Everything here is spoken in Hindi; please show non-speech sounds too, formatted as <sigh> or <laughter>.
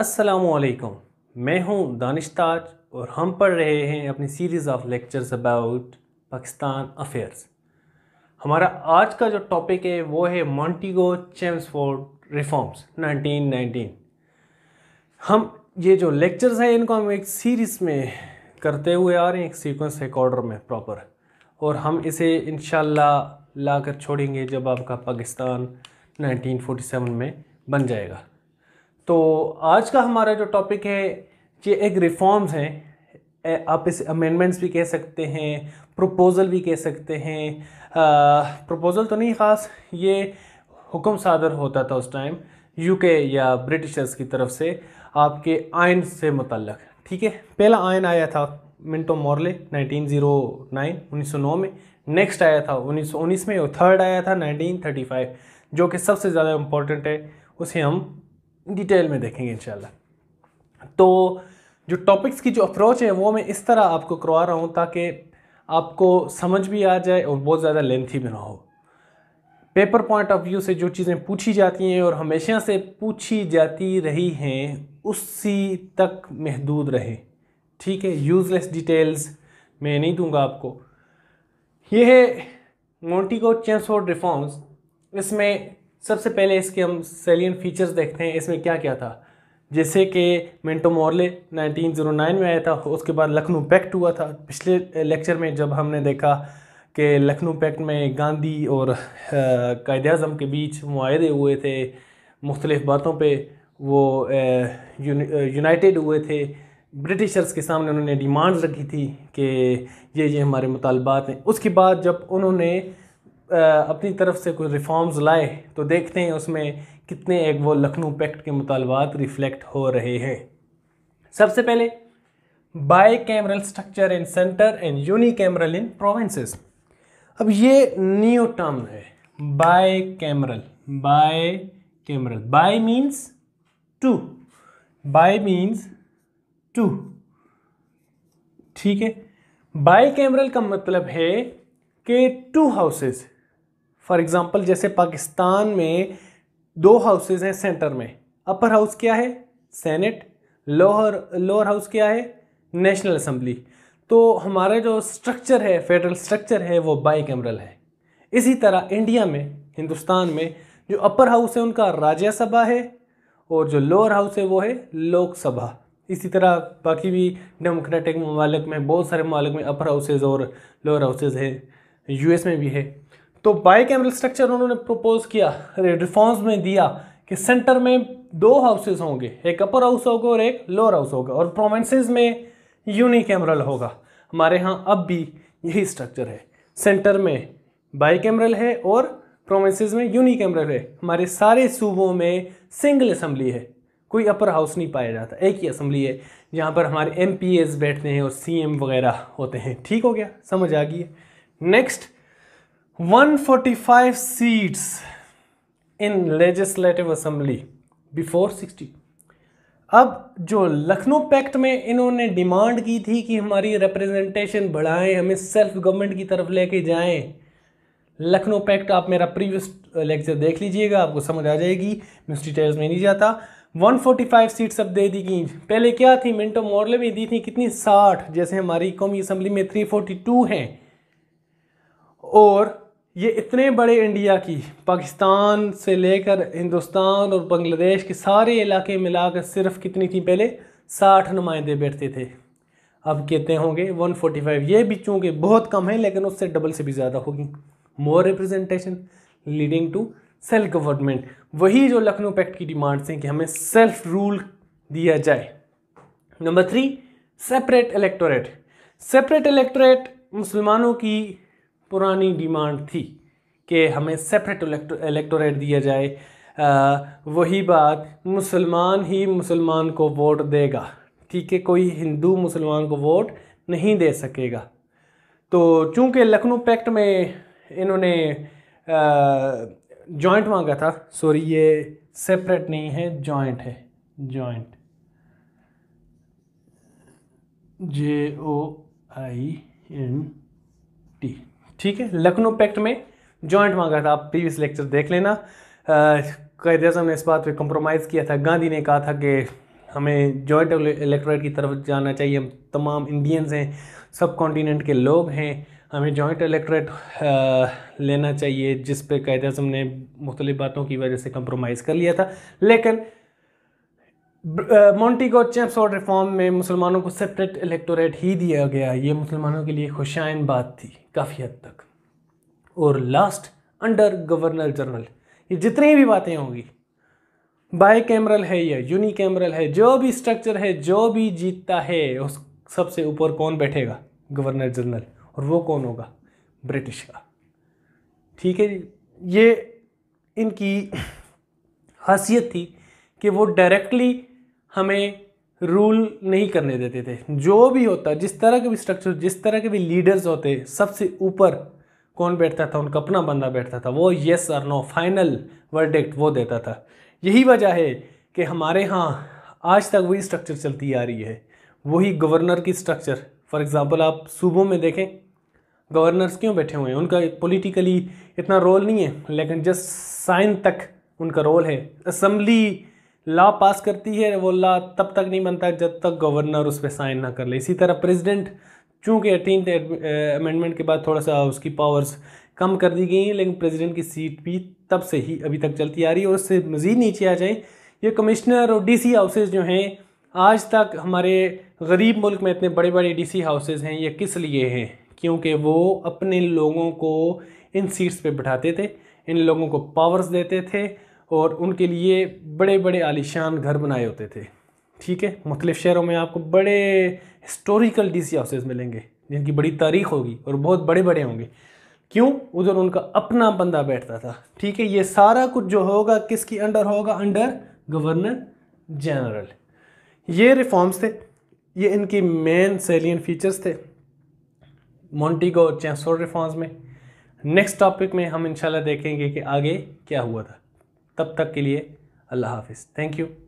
असलकम मैं हूं दानिश ताज और हम पढ़ रहे हैं अपनी series of lectures about Pakistan affairs हमारा आज का जो टॉपिक है वो है मॉन्टीगो चेम्सफोर्ड रिफॉर्म्स 1919 हम ये जो लेक्चर्स हैं इनको हम एक सीरीज़ में करते हुए आ रहे हैं एक सीक्वेंस एक ऑर्डर में प्रॉपर और हम इसे इन ला कर छोड़ेंगे जब आपका पाकिस्तान 1947 में बन जाएगा तो आज का हमारा जो टॉपिक है ये एक रिफॉर्म्स हैं आप इस अमेंडमेंट्स भी कह सकते हैं प्रपोज़ल भी कह सकते हैं प्रपोज़ल तो नहीं ख़ास ये हुक्म सादर होता था उस टाइम यूके या ब्रिटिशर्स की तरफ से आपके आयन से मतलब ठीक है पहला आयन आया था मिंटो मॉर्ले 1909 1909 में नेक्स्ट आया था 1919 में और थर्ड आया था 1935 जो कि सबसे ज़्यादा इम्पोर्टेंट है उसे हम डिटेल में देखेंगे इंशाल्लाह तो जो टॉपिक्स की जो अप्रोच है वो मैं इस तरह आपको करवा रहा हूँ ताकि आपको समझ भी आ जाए और बहुत ज़्यादा लेंथी भी ना हो पेपर पॉइंट ऑफ व्यू से जो चीज़ें पूछी जाती हैं और हमेशा से पूछी जाती रही हैं उसी तक महदूद रहे ठीक है यूज़लेस डिटेल्स मैं नहीं दूंगा आपको ये है मोन्टीगो चेंसोड रिफॉर्म्स इसमें सबसे पहले इसके हम सेलियन फीचर्स देखते हैं इसमें क्या क्या था जैसे कि मिंटो मोरले 1909 में आया था उसके बाद लखनऊ पैक्ट हुआ था पिछले लेक्चर में जब हमने देखा कि लखनऊ पैक्ट में गांधी और कायद अजम के बीच माहे हुए थे मुख्तलिफ़ बातों पर वो यूनाइटेड हुए थे ब्रिटिशर्स के सामने उन्होंने डिमांड रखी थी कि ये ये हमारे मुतालबात हैं उसके बाद जब उन्होंने अपनी तरफ से कोई रिफॉर्म्स लाए तो देखते हैं उसमें कितने एक वो लखनऊ पैक्ट के मुतालबात रिफ्लेक्ट हो रहे हैं सबसे पहले bicameral structure in centre and unicameral in province अब ये न्यू टर्म है bicameral bicameral bi means two bi means two ठीक है बाई कैमरल का मतलब है कि टू हाउसेस फॉर एग्ज़ाम्पल जैसे पाकिस्तान में दो हाउसेज हैं सेंटर में अपर हाउस क्या है सेनेट लोअर लोअर हाउस क्या है नेशनल असम्बली तो हमारा जो स्ट्रक्चर है फेडरल स्ट्रक्चर है वो बाई कैमरल है इसी तरह इंडिया में हिंदुस्तान में जो अपर हाउस है उनका राज्यसभा है और जो लोअर हाउस है वो है लोकसभा इसी तरह बाकी भी डेमोक्रेटिक ममालिक में बहुत सारे ममालक में अपर हाउसेज और लोअर हाउसेज है यूएस में भी है तो बाई कैमरल स्ट्रक्चर उन्होंने प्रपोज किया रिफॉर्म्स में दिया कि सेंटर में दो हाउसेस होंगे एक अपर हाउस होगा और एक लोअर हाउस होगा और प्रोवेंसेज में यूनी कैमरल होगा हमारे यहाँ अब भी यही स्ट्रक्चर है सेंटर में बाई कैमरल है और प्रोवेंसेज में यूनी कैमरल है हमारे सारे सूबों में सिंगल असम्बली है कोई अपर हाउस नहीं पाया जाता एक ही असम्बली है जहाँ पर हमारे एम बैठते हैं और सी वगैरह होते हैं ठीक हो गया समझ आ गई है next 145 seats in legislative assembly before 60 अब जो लखनऊ पैक्ट में इन्होंने डिमांड की थी कि हमारी रिप्रेजेंटेशन बढ़ाएं हमें सेल्फ गवर्नमेंट की तरफ लेके जाएं लखनऊ पैक्ट आप मेरा प्रीवियस लेक्चर देख लीजिएगा आपको समझ आ जाएगी मिस डिटेल्स में नहीं जाता 145 सीट्स अब दे दी गई पहले क्या थी मिंटो मोरले में दी थी कितनी 60 जैसे हमारी कौमी असम्बली में 342 हैं और ये इतने बड़े इंडिया की पाकिस्तान से लेकर हिंदुस्तान और बांग्लादेश के सारे इलाके मिलाकर सिर्फ कितनी थी पहले साठ नुमाइंदे बैठते थे अब कहते होंगे 145 ये भी चूँकि बहुत कम है लेकिन उससे डबल से भी ज़्यादा होगी more representation leading to self government वही जो लखनऊ पैक्ट की डिमांड्स हैं कि हमें सेल्फ रूल दिया जाए number three separate electorate separate electorate मुसलमानों की पुरानी डिमांड थी कि हमें सेपरेट इलेक्टोरेट दिया जाए आ, वही बात मुसलमान ही मुसलमान को वोट देगा ठीक है कोई हिंदू मुसलमान को वोट नहीं दे सकेगा तो चूंकि लखनऊ पैक्ट में इन्होंने जॉइंट मांगा था सॉरी ये सेपरेट नहीं है जॉइंट है joint J O I N T ठीक है लखनऊ पैक्ट में जॉइंट मांगा था आप प्रीवियस लेक्चर देख लेना कैद अजम ने इस बात पे कम्प्रोमाइज़ किया था गांधी ने कहा था कि हमें जॉइंट इलेक्टोरेट की तरफ जाना चाहिए हम तमाम इंडियंस हैं सब कॉन्टीनेंट के लोग हैं हमें जॉइंट इलेक्टोरेट लेना चाहिए जिस पे कैद अजम ने मुख्तलिफ बातों की वजह से कंप्रोमाइज़ कर लिया था लेकिन मॉन्टीगो चैप्स और रिफॉर्म में मुसलमानों को सेपरेट इलेक्टोरेट ही दिया गया ये मुसलमानों के लिए खुशाइन बात थी काफ़ी हद तक और लास्ट अंडर गवर्नर जनरल ये जितनी भी बातें होंगी बाई कैमरल है या यूनी कैमरल है जो भी स्ट्रक्चर है जो भी जीतता है उस सबसे ऊपर कौन बैठेगा गवर्नर जनरल और वो कौन होगा ब्रिटिश का ठीक है ये इनकी <clears throat> खासियत थी कि वो डायरेक्टली हमें रूल नहीं करने देते थे जो भी होता जिस तरह के भी स्ट्रक्चर जिस तरह के भी लीडर्स होते सबसे ऊपर कौन बैठता था उनका अपना बंदा बैठता था वो येस और नो फाइनल वर्डिक्ट वो देता था यही वजह है कि हमारे यहाँ आज तक वही स्ट्रक्चर चलती आ रही है वही गवर्नर की स्ट्रक्चर फॉर एग्ज़ाम्पल आप सूबों में देखें गवर्नर्स क्यों बैठे हुए हैं उनका पॉलिटिकली इतना रोल नहीं है लेकिन जस्ट साइन तक उनका रोल है असम्बली लॉ पास करती है वो लॉ तब तक नहीं बनता जब तक गवर्नर उस पर साइन ना कर ले इसी तरह प्रेसिडेंट चूँकि एटीन अमेंडमेंट के बाद थोड़ा सा उसकी पावर्स कम कर दी गई हैं लेकिन प्रेसिडेंट की सीट भी तब से ही अभी तक चलती आ रही है और उससे मज़ीद नीचे आ जाए ये कमिश्नर और डीसी हाउसेज जो हैं आज तक हमारे गरीब मुल्क में इतने बड़े बड़े डीसी हाउसेज हैं ये किस लिए हैं क्योंकि वो अपने लोगों को इन सीट्स पर बैठाते थे इन लोगों को पावर्स देते थे और उनके लिए बड़े बड़े आलिशान घर बनाए होते थे ठीक है मुख्तु शहरों में आपको बड़े हिस्टोरिकल डी सी हाउसेज मिलेंगे जिनकी बड़ी तारीख होगी और बहुत बड़े बड़े होंगे क्यों उधर उनका अपना बंदा बैठता था ठीक है ये सारा कुछ जो होगा किसकी अंडर होगा अंडर गवर्नर जनरल ये रिफॉर्म्स थे ये इनकी मेन सेलियन फीचर्स थे मोन्टीगो और चैंसोर रिफॉर्म्स में नेक्स्ट टॉपिक में हम इंशाल्लाह देखेंगे कि आगे क्या हुआ था तब तक के लिए अल्लाह हाफिज़ थैंक यू